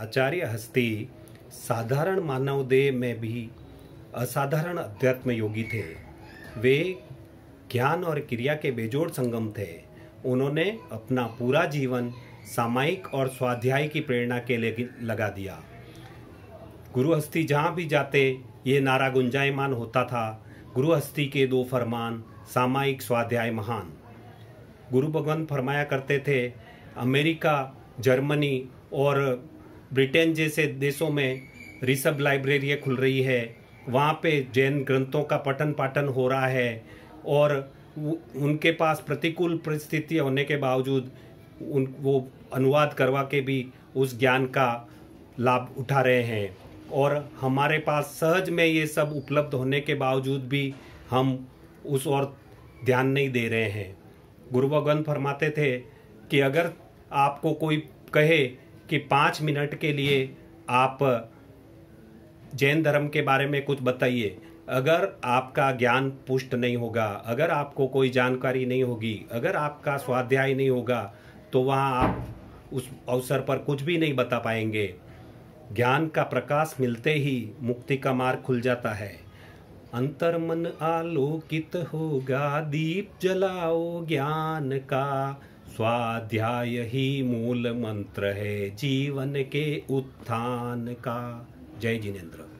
आचार्य हस्ती साधारण मानव देह में भी असाधारण अध्यात्म योगी थे वे ज्ञान और क्रिया के बेजोड़ संगम थे उन्होंने अपना पूरा जीवन सामायिक और स्वाध्याय की प्रेरणा के लिए लगा दिया गुरु हस्ती जहाँ भी जाते ये नारा गुंजायमान होता था गुरु हस्ती के दो फरमान सामायिक स्वाध्याय महान गुरु भगवान फरमाया करते थे अमेरिका जर्मनी और ब्रिटेन जैसे देशों में रिसब लाइब्रेरियाँ खुल रही है वहाँ पे जैन ग्रंथों का पठन पाठन हो रहा है और उनके पास प्रतिकूल परिस्थिति होने के बावजूद उन वो अनुवाद करवा के भी उस ज्ञान का लाभ उठा रहे हैं और हमारे पास सहज में ये सब उपलब्ध होने के बावजूद भी हम उस और ध्यान नहीं दे रहे हैं गुरु भगवान फरमाते थे कि अगर आपको कोई कहे कि पाँच मिनट के लिए आप जैन धर्म के बारे में कुछ बताइए अगर आपका ज्ञान पुष्ट नहीं होगा अगर आपको कोई जानकारी नहीं होगी अगर आपका स्वाध्याय नहीं होगा तो वहाँ आप उस अवसर पर कुछ भी नहीं बता पाएंगे ज्ञान का प्रकाश मिलते ही मुक्ति का मार्ग खुल जाता है अंतर्मन आलोकित होगा दीप जलाओ ज्ञान का स्वाध्याय ही मूल मंत्र है जीवन के उत्थान का जय जिनेन्द्र